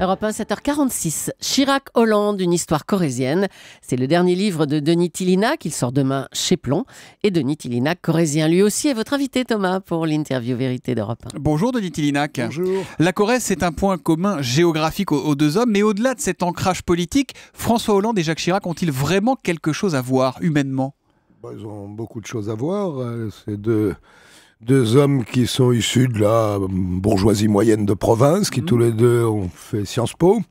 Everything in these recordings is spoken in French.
Europe 1, 7h46. Chirac Hollande, une histoire corésienne. C'est le dernier livre de Denis Tillinac. qu'il sort demain chez Plomb. Et Denis Tillinac, Corésien, lui aussi, est votre invité Thomas pour l'interview Vérité d'Europe 1. Bonjour Denis Tillinac. Bonjour. La Corrèze, c'est un point commun géographique aux deux hommes, mais au-delà de cet ancrage politique, François Hollande et Jacques Chirac ont-ils vraiment quelque chose à voir humainement bah, Ils ont beaucoup de choses à voir. Euh, c'est deux deux hommes qui sont issus de la bourgeoisie moyenne de province, qui mhm. tous les deux ont fait Sciences Po,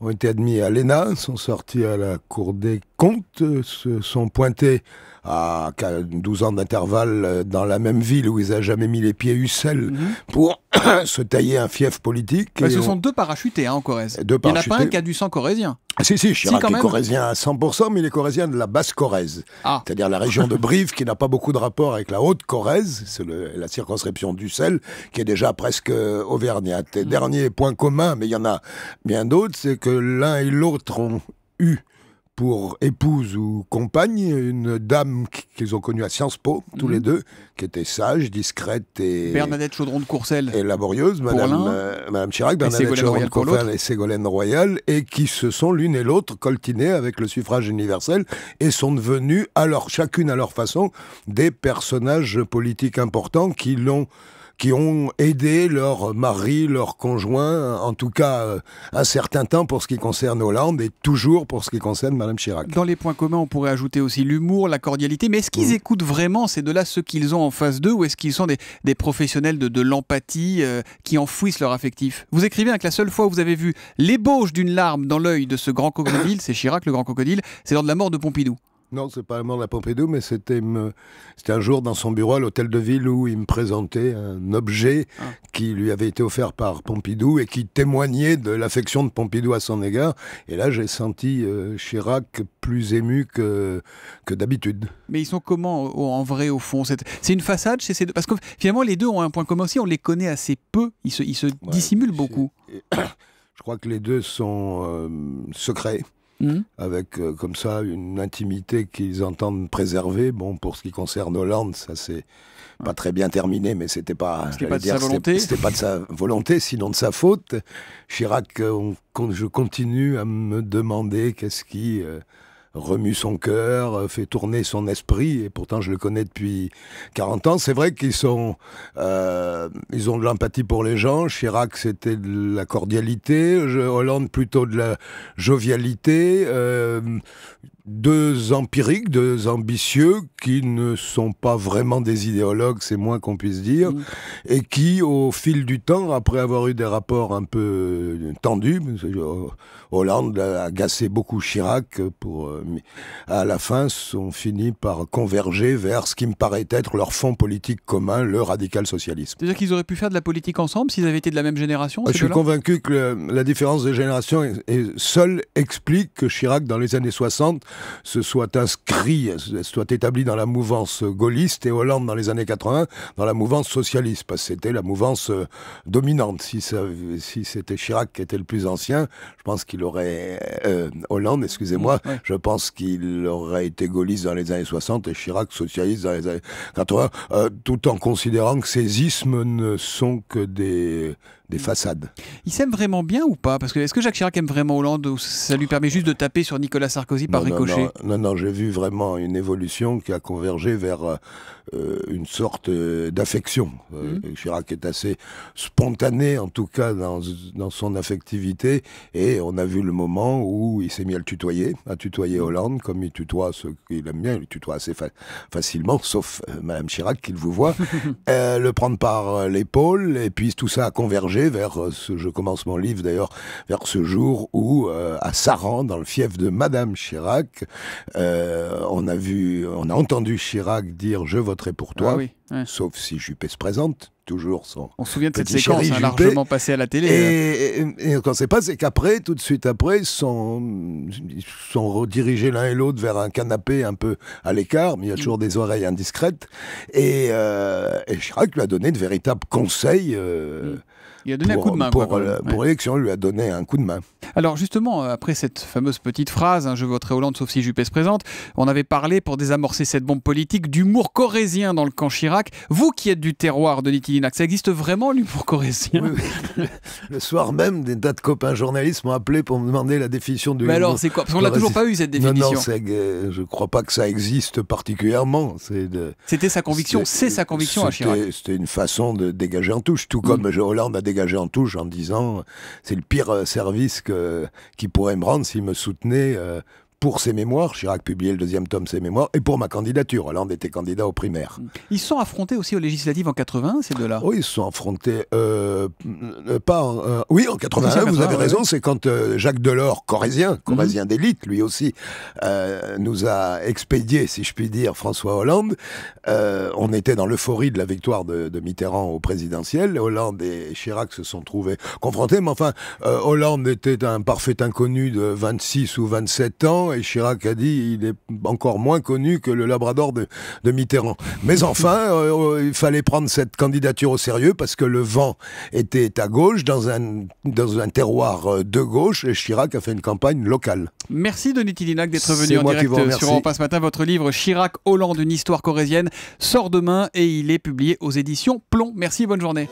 ont été admis à l'ENA, sont sortis à la Cour des comptes, se sont pointés à 12 ans d'intervalle dans la même ville où ils n'ont jamais mis les pieds Ussel mhm. pour se tailler un fief politique. Bah, ce sont deux parachutés hein, en Corrèze. Il n'y en a pas un qui a du sang corésien si, si, Chirac est corésien à 100%, mais il est corésien de la basse Corrèze. Ah. C'est-à-dire la région de Brive qui n'a pas beaucoup de rapport avec la haute Corrèze, c'est la circonscription d'Ussel, qui est déjà presque euh, auvergnate. Mm. dernier point commun, mais il y en a bien d'autres, c'est que l'un et l'autre ont eu pour épouse ou compagne une dame qu'ils ont connue à Sciences Po, tous les mhm. deux, qui était sage, discrète et. Bernadette Chaudron de Courcelles. Et laborieuse, euh, Madame, Chirac, Bernadette Chaudron de Courcelles et Ségolène Royal, et qui se sont l'une et l'autre coltinées avec le suffrage universel et sont devenues, alors, chacune à leur façon, des personnages politiques importants qui l'ont qui ont aidé leur mari, leur conjoint, en tout cas euh, un certain temps pour ce qui concerne Hollande et toujours pour ce qui concerne Mme Chirac. Dans les points communs, on pourrait ajouter aussi l'humour, la cordialité, mais est-ce qu'ils mm. écoutent vraiment ces deux-là, ceux qu'ils ont en face d'eux, ou est-ce qu'ils sont des, professionnels de, l'empathie euh, qui enfouissent leur affectif Vous écrivez que la seule fois où vous avez vu l'ébauche d'une larme dans l'œil de ce grand crocodile, c'est Chirac le grand crocodile, c'est lors de la mort de Pompidou. Non, c'est pas mort de la Pompidou, mais c'était un jour dans son bureau à l'hôtel de ville où il me présentait un objet ah. qui lui avait été offert par Pompidou et qui témoignait de l'affection de Pompidou à son égard. Et là, j'ai senti euh, Chirac plus ému que, que d'habitude. Mais ils sont comment en vrai, au fond C'est une façade chez ces deux Parce que finalement, les deux ont un point commun aussi, on les connaît assez peu, ils se, dissimulent beaucoup. Je crois que les deux sont euh, secrets. Hmm. avec euh, comme ça une intimité qu'ils entendent préserver. Bon, pour ce qui concerne Hollande, ça c'est pas très bien terminé, mais c'était pas, pas de sa volonté. pas de sa volonté, sinon de sa faute. Chirac, euh, je continue à me demander qu'est-ce qui euh, remue son cœur, euh, fait tourner son esprit, et pourtant je le connais depuis 40 ans. C'est vrai qu'ils sont, euh, ils ont de l'empathie pour les gens. Chirac, c'était de la cordialité. Hollande, plutôt de la jovialité. Euh, deux empiriques, deux ambitieux qui ne sont pas vraiment des idéologues, c'est moins qu'on puisse dire, et qui, au fil du temps, après avoir eu des rapports un peu tendus, Hollande a agacé beaucoup Chirac, pour, euh, à la fin, ont fini par converger vers ce qui me paraît être leur fond politique commun, le radical socialisme. C'est-à-dire qu'ils auraient pu faire de la politique ensemble s'ils avaient été de la même génération ah, Je suis convaincu que la différence des générations seule explique que Chirac, dans les années 60, se soit inscrit, soit établi dans la mouvance gaulliste et Hollande dans les années 80 dans la mouvance socialiste, parce que c'était la mouvance euh, dominante. Si, c'était Chirac qui était le plus ancien, je pense qu'il aurait... Euh, Hollande, excusez-moi, mm, je pense qu'il aurait été gaulliste dans les années 60 et Chirac socialiste dans les années 80, euh, tout en considérant que ces ismes ne sont que des des mm. façades. Il s'aime vraiment bien ou pas Parce que est-ce que Jacques Chirac aime vraiment Hollande ou ça lui permet juste de taper sur Nicolas Sarkozy par ricochet Non, non, j'ai vu vraiment une évolution qui a convergé vers euh, une sorte euh, d'affection. Euh, mm. Chirac est assez spontané, en tout cas dans, son affectivité, et on a vu le moment où il s'est mis à le tutoyer, à tutoyer mm. Hollande, comme il tutoie ceux qu'il aime bien, il tutoie assez facilement, sauf Madame Chirac qu'il vous voit, le prendre par l'épaule, et puis tout ça a convergé vers euh, ce, je commence mon livre d'ailleurs, vers ce jour où, euh, à Saran, dans le fief de Madame Chirac, euh, on a vu, on a entendu Chirac dire je voterai pour toi. Ah Sauf si Juppé se présente, toujours son. On se souvient de cette séquence hein, largement passée à la télé. Hein. Et, on et, ne quand pas, c'est qu'après, tout de suite après, ils sont, sont redirigés l'un et l'autre vers un canapé un peu à l'écart, mais il y a mm. toujours des oreilles indiscrètes. Euh, et, Chirac lui a donné de véritables conseils. Euh, il a donné un coup de main. Pour, pour l'élection, il lui a donné un coup de main. Alors justement, euh, après cette fameuse petite phrase, hein, je voterai Hollande sauf si Juppé se présente, on avait parlé pour désamorcer cette bombe politique d'humour corésien dans le camp Chirac vous qui êtes du terroir de l'Itilinac, ça existe vraiment l'humour pour oui, Le soir même, des tas de copains journalistes m'ont appelé pour me demander la définition de Mais alors, c'est quoi Parce qu'on n'a toujours pas eu cette définition. Non, euh, je ne crois pas que ça existe particulièrement. C'était sa conviction, c'est sa conviction à hein, Chirac. C'était une façon de dégager en touche, tout mm. comme mmh. Hollande a dégagé en touche en disant c'est le pire euh, service qu'il qui pourrait me rendre s'il me soutenait. Euh, pour ses mémoires, Chirac publiait le deuxième tome ses mémoires, et pour ma candidature. Hollande était candidat aux primaires. Mm. Ils sont affrontés aussi aux législatives en 80, ces deux-là Oui, ils sont affrontés. Euh, euh, euh, pas oui, en 81, 80, hein, vous avez raison, c'est quand Jacques Delors, corésien, mm-hmm. corésien d'élite, lui aussi, nous a expédié, si je puis dire, François Hollande. on était dans l'euphorie de la victoire de, Mitterrand au présidentiel. Hollande et Chirac se sont trouvés confrontés, mais enfin, Hollande était un parfait inconnu de 26 ou 27 ans. Chirac a dit il est encore moins connu que le Labrador de, Mitterrand. Mais enfin, euh, il fallait prendre cette candidature au sérieux parce que le vent était à gauche, dans un, un terroir euh, de gauche, et Chirac a fait une campagne locale. Merci Denis Tidinac d'être venu en direct sur ce matin. Votre livre Chirac, Hollande, une histoire corésienne sort demain et il est publié aux éditions Plomb. Merci, bonne journée.